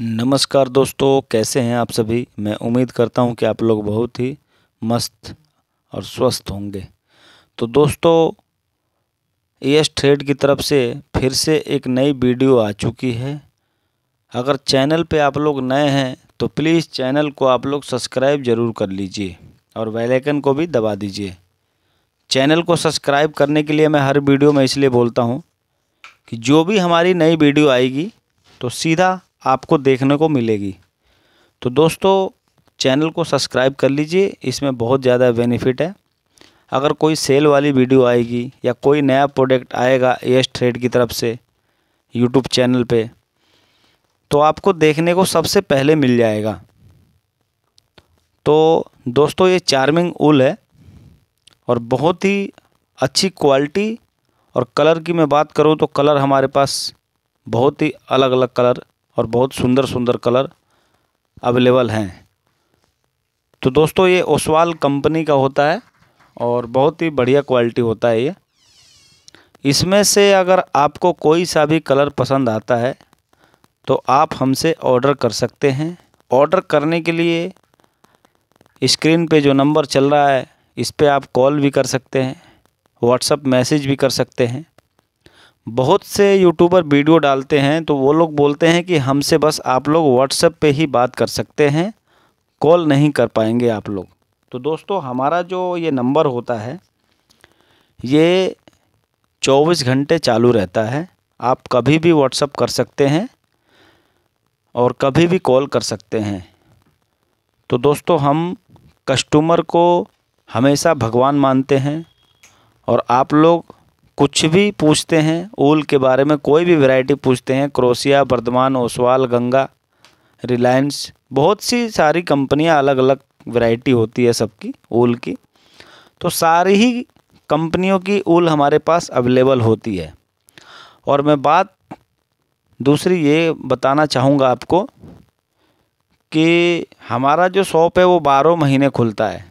नमस्कार दोस्तों कैसे हैं आप सभी मैं उम्मीद करता हूं कि आप लोग बहुत ही मस्त और स्वस्थ होंगे तो दोस्तों एस ट्रेड की तरफ से फिर से एक नई वीडियो आ चुकी है अगर चैनल पे आप लोग नए हैं तो प्लीज़ चैनल को आप लोग सब्सक्राइब ज़रूर कर लीजिए और बेल आइकन को भी दबा दीजिए चैनल को सब्सक्राइब करने के लिए मैं हर वीडियो में इसलिए बोलता हूँ कि जो भी हमारी नई वीडियो आएगी तो सीधा आपको देखने को मिलेगी तो दोस्तों चैनल को सब्सक्राइब कर लीजिए इसमें बहुत ज़्यादा बेनिफिट है अगर कोई सेल वाली वीडियो आएगी या कोई नया प्रोडक्ट आएगा एस ट्रेड की तरफ से यूट्यूब चैनल पे तो आपको देखने को सबसे पहले मिल जाएगा तो दोस्तों ये चार्मिंग उल है और बहुत ही अच्छी क्वालिटी और कलर की मैं बात करूँ तो कलर हमारे पास बहुत ही अलग अलग कलर और बहुत सुंदर सुंदर कलर अवेलेबल हैं तो दोस्तों ये ओसवाल कंपनी का होता है और बहुत ही बढ़िया क्वालिटी होता है ये इसमें से अगर आपको कोई सा भी कलर पसंद आता है तो आप हमसे ऑर्डर कर सकते हैं ऑर्डर करने के लिए स्क्रीन पे जो नंबर चल रहा है इस पर आप कॉल भी कर सकते हैं व्हाट्सअप मैसेज भी कर सकते हैं बहुत से यूट्यूबर वीडियो डालते हैं तो वो लोग बोलते हैं कि हमसे बस आप लोग व्हाट्सएप पे ही बात कर सकते हैं कॉल नहीं कर पाएंगे आप लोग तो दोस्तों हमारा जो ये नंबर होता है ये 24 घंटे चालू रहता है आप कभी भी व्हाट्सअप कर सकते हैं और कभी भी कॉल कर सकते हैं तो दोस्तों हम कस्टमर को हमेशा भगवान मानते हैं और आप लोग कुछ भी पूछते हैं ऊल के बारे में कोई भी वैरायटी पूछते हैं क्रोसिया वर्धमान ओसवाल गंगा रिलायंस बहुत सी सारी कंपनियां अलग अलग वैरायटी होती है सबकी ऊल की तो सारी ही कंपनियों की ऊल हमारे पास अवेलेबल होती है और मैं बात दूसरी ये बताना चाहूँगा आपको कि हमारा जो शॉप है वो बारह महीने खुलता है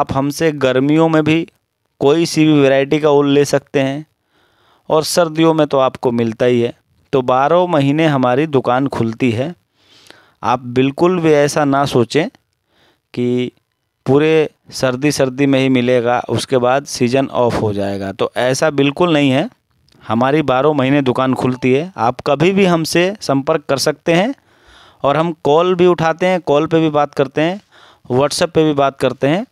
आप हमसे गर्मियों में भी कोई सी भी वैरायटी का उल ले सकते हैं और सर्दियों में तो आपको मिलता ही है तो बारह महीने हमारी दुकान खुलती है आप बिल्कुल भी ऐसा ना सोचें कि पूरे सर्दी सर्दी में ही मिलेगा उसके बाद सीज़न ऑफ हो जाएगा तो ऐसा बिल्कुल नहीं है हमारी बारह महीने दुकान खुलती है आप कभी भी हमसे संपर्क कर सकते हैं और हम कॉल भी उठाते हैं कॉल पे भी बात करते हैं व्हाट्सएप पे भी बात करते हैं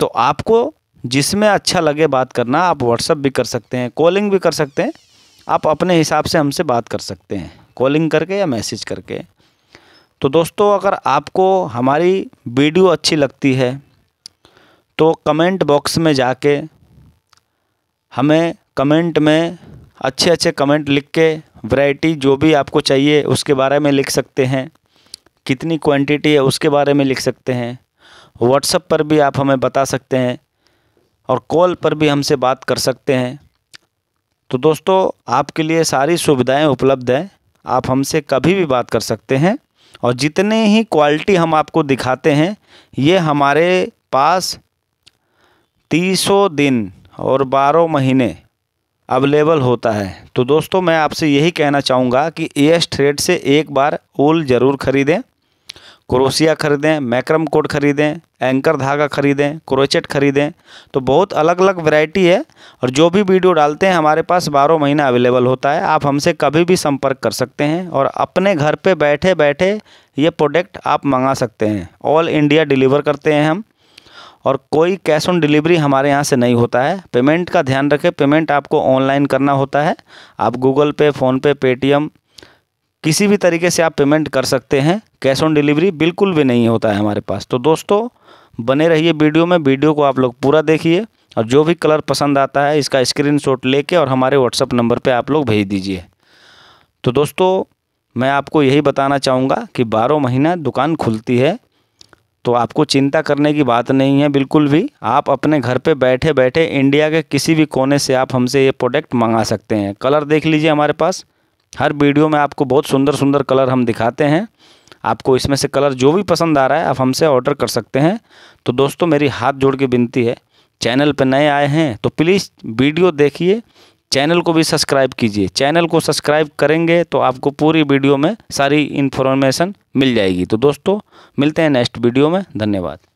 तो आपको जिसमें अच्छा लगे बात करना आप व्हाट्सअप भी कर सकते हैं कॉलिंग भी कर सकते हैं आप अपने हिसाब से हमसे बात कर सकते हैं कॉलिंग करके या मैसेज करके तो दोस्तों अगर आपको हमारी वीडियो अच्छी लगती है तो कमेंट बॉक्स में जाके हमें कमेंट में अच्छे अच्छे कमेंट लिख के वैरायटी जो भी आपको चाहिए उसके बारे में लिख सकते हैं कितनी क्वांटिटी है उसके बारे में लिख सकते हैं व्हाट्सअप पर भी आप हमें बता सकते हैं और कॉल पर भी हमसे बात कर सकते हैं तो दोस्तों आपके लिए सारी सुविधाएं उपलब्ध हैं आप हमसे कभी भी बात कर सकते हैं और जितने ही क्वालिटी हम आपको दिखाते हैं ये हमारे पास तीसों दिन और बारह महीने अवेलेबल होता है तो दोस्तों मैं आपसे यही कहना चाहूँगा कि एस थ्रेड से एक बार ऊल ज़रूर ख़रीदें क्रोसिया खरीदें मैक्रम कोट खरीदें एंकर धागा खरीदें क्रोचेट खरीदें तो बहुत अलग अलग वैरायटी है और जो भी वीडियो डालते हैं हमारे पास बारह महीना अवेलेबल होता है आप हमसे कभी भी संपर्क कर सकते हैं और अपने घर पे बैठे बैठे ये प्रोडक्ट आप मंगा सकते हैं ऑल इंडिया डिलीवर करते हैं हम और कोई कैश ऑन डिलीवरी हमारे यहाँ से नहीं होता है पेमेंट का ध्यान रखें पेमेंट आपको ऑनलाइन करना होता है आप गूगल पे फ़ोनपे पेटीएम किसी भी तरीके से आप पेमेंट कर सकते हैं कैश ऑन डिलीवरी बिल्कुल भी नहीं होता है हमारे पास तो दोस्तों बने रहिए वीडियो में वीडियो को आप लोग पूरा देखिए और जो भी कलर पसंद आता है इसका स्क्रीनशॉट लेके और हमारे व्हाट्सअप नंबर पे आप लोग भेज दीजिए तो दोस्तों मैं आपको यही बताना चाहूँगा कि बारह महीना दुकान खुलती है तो आपको चिंता करने की बात नहीं है बिल्कुल भी आप अपने घर पे बैठे बैठे इंडिया के किसी भी कोने से आप हमसे ये प्रोडक्ट मंगा सकते हैं कलर देख लीजिए हमारे पास हर वीडियो में आपको बहुत सुंदर सुंदर कलर हम दिखाते हैं आपको इसमें से कलर जो भी पसंद आ रहा है आप हमसे ऑर्डर कर सकते हैं तो दोस्तों मेरी हाथ जोड़ के विनती है चैनल पर नए आए हैं तो प्लीज़ वीडियो देखिए चैनल को भी सब्सक्राइब कीजिए चैनल को सब्सक्राइब करेंगे तो आपको पूरी वीडियो में सारी इन्फॉर्मेशन मिल जाएगी तो दोस्तों मिलते हैं नेक्स्ट वीडियो में धन्यवाद